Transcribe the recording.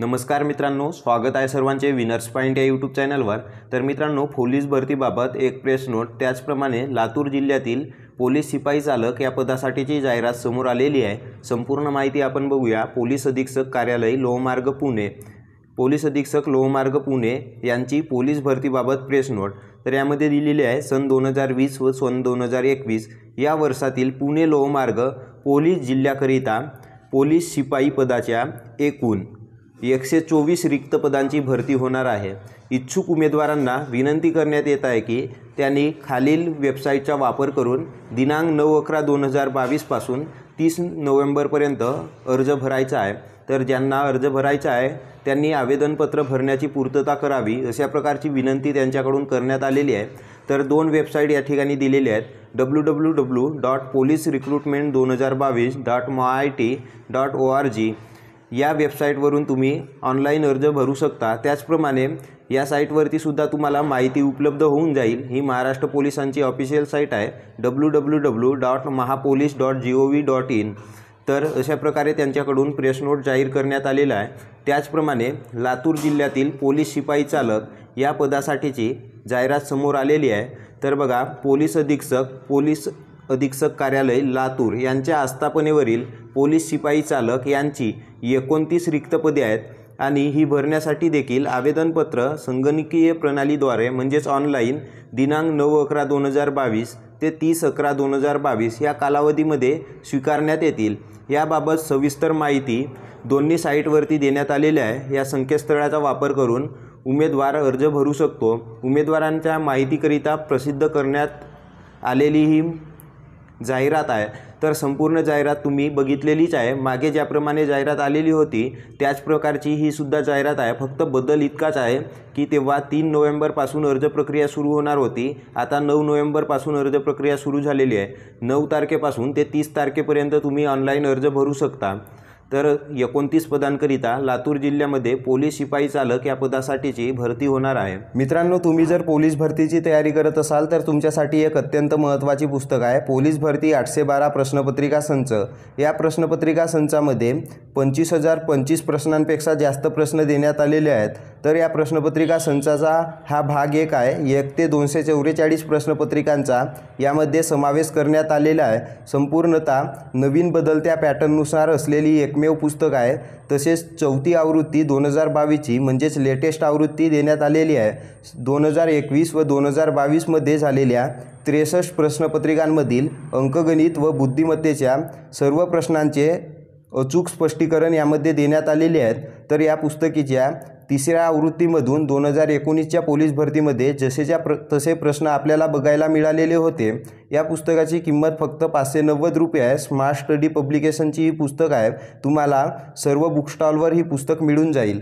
नमस्कार मित्रांनो स्वागत आहे सर्वांचे विनर्स पॉईंट या यूट्यूब चॅनलवर तर मित्रांनो पोलीस भरतीबाबत एक प्रेस नोट त्याचप्रमाणे लातूर जिल्ह्यातील पोलीस शिपाई चालक या पदासाठीची जाहिरात समोर आलेली आहे संपूर्ण माहिती आपण बघूया पोलीस अधीक्षक कार्यालय लोहमार्ग पुणे पोलीस अधीक्षक लोहमार्ग पुणे यांची पोलीस भरतीबाबत प्रेस नोट तर यामध्ये दिलेली आहे सन दोन हजार वीस व सन दोन हजार एकवीस या वर्षातील पुणे लोहमार्ग पोलीस जिल्ह्याकरिता पोलीस शिपाई पदाच्या एकूण एकशे चोवीस रिक्त पदांची भरती होणार आहे इच्छुक उमेदवारांना विनंती करण्यात येत आहे की त्यांनी खालील वेबसाईटचा वापर करून दिनांक नऊ अकरा दोन हजार बावीसपासून तीस नोव्हेंबरपर्यंत अर्ज भरायचा आहे तर ज्यांना अर्ज भरायचा आहे त्यांनी आवेदनपत्र भरण्याची पूर्तता करावी अशा प्रकारची विनंती त्यांच्याकडून करण्यात आलेली आहे तर दोन वेबसाईट या ठिकाणी दिलेल्या आहेत W W W dot police recruitment दोन हजार बावीस dot I T dot O R G या वेबसाईटवरून तुम्ही ऑनलाईन अर्ज भरू शकता त्याचप्रमाणे या साईटवरतीसुद्धा तुम्हाला माहिती उपलब्ध होऊन जाईल ही महाराष्ट्र पोलिसांची ऑफिशियल साईट आहे W W W dot Mahapolice dot G O V dot in तर अशा प्रकारे त्यांच्याकडून प्रेस नोट जाहीर करण्यात आलेला आहे त्याचप्रमाणे लातूर जिल्ह्यातील पोलीस शिपाई चालक या पदासाठीची जाहिरात समोर आलेली आहे तर बघा पोलीस अधीक्षक पोलीस अधीक्षक कार्यालय लातूर यांच्या आस्थापनेवरील पोलीस शिपाई चालक यांची एकोणतीस रिक्त पदे आहेत आणि ही भरण्यासाठी देखील आवेदनपत्र संगणकीय प्रणालीद्वारे म्हणजेच ऑनलाईन दिनांक नऊ अकरा दोन हजार बावीस ते तीस अकरा दोन हजार बावीस या कालावधीमध्ये स्वीकारण्यात येतील याबाबत सविस्तर माहिती दोन्ही साईटवरती देण्यात आलेल्या आहे या संकेतस्थळाचा वापर करून उमेदवार अर्ज भरू शकतो उमेदवारांच्या माहितीकरिता प्रसिद्ध करण्यात आलेली ही जाहिरात आहे तर संपूर्ण जाहिरात तुम्ही बघितलेलीच आहे मागे ज्याप्रमाणे जाहिरात आलेली होती त्याच प्रकारची ही सुद्धा जाहिरात आहे फक्त बदल इतकाच आहे की तेव्हा तीन नोव्हेंबरपासून अर्ज प्रक्रिया सुरू होणार होती आता नऊ नोव्हेंबरपासून अर्ज प्रक्रिया सुरू झालेली आहे नऊ तारखेपासून ते तीस तारखेपर्यंत तुम्ही ऑनलाईन अर्ज भरू शकता तर एकोणतीस पदांकरिता लातूर जिल्ह्यामध्ये पोलीस शिपाई चालक या पदासाठीची भरती होणार आहे मित्रांनो तुम्ही जर पोलीस भरतीची तयारी करत असाल तर तुमच्यासाठी एक अत्यंत महत्त्वाची पुस्तक आहे पोलीस भरती आठशे बारा प्रश्नपत्रिका संच या प्रश्नपत्रिका संचामध्ये पंचवीस हजार पंचवीस प्रश्नांपेक्षा जास्त प्रश्न देण्यात आलेले आहेत तर या प्रश्नपत्रिका संचाचा हा भाग एक आहे एक ते दोनशे चौवेचाळीस प्रश्नपत्रिकांचा यामध्ये समावेश करण्यात आलेला आहे संपूर्णतः नवीन बदलत्या पॅटर्ननुसार असलेली एकमेव पुस्तक आहे तसेच चौथी आवृत्ती दोन हजार बावीसची म्हणजेच लेटेस्ट आवृत्ती देण्यात आलेली आहे दोन हजार एकवीस व दोन हजार बावीसमध्ये झालेल्या त्रेसष्ट प्रश्नपत्रिकांमधील अंकगणित व बुद्धिमत्तेच्या सर्व प्रश्नांचे अचूक स्पष्टीकरण यामध्ये देण्यात आलेले आहेत तर या पुस्तकीच्या तिसऱ्या आवृत्तीमधून दोन हजार एकोणीसच्या पोलीस भरतीमध्ये जसेच्या प्र तसे प्रश्न आपल्याला बघायला मिळालेले होते या पुस्तकाची किंमत फक्त पाचशे नव्वद रुपये आहे स्मार्ट स्टडी पब्लिकेशनची ही पुस्तक आहे तुम्हाला सर्व बुकस्टॉलवर ही पुस्तक मिळून जाईल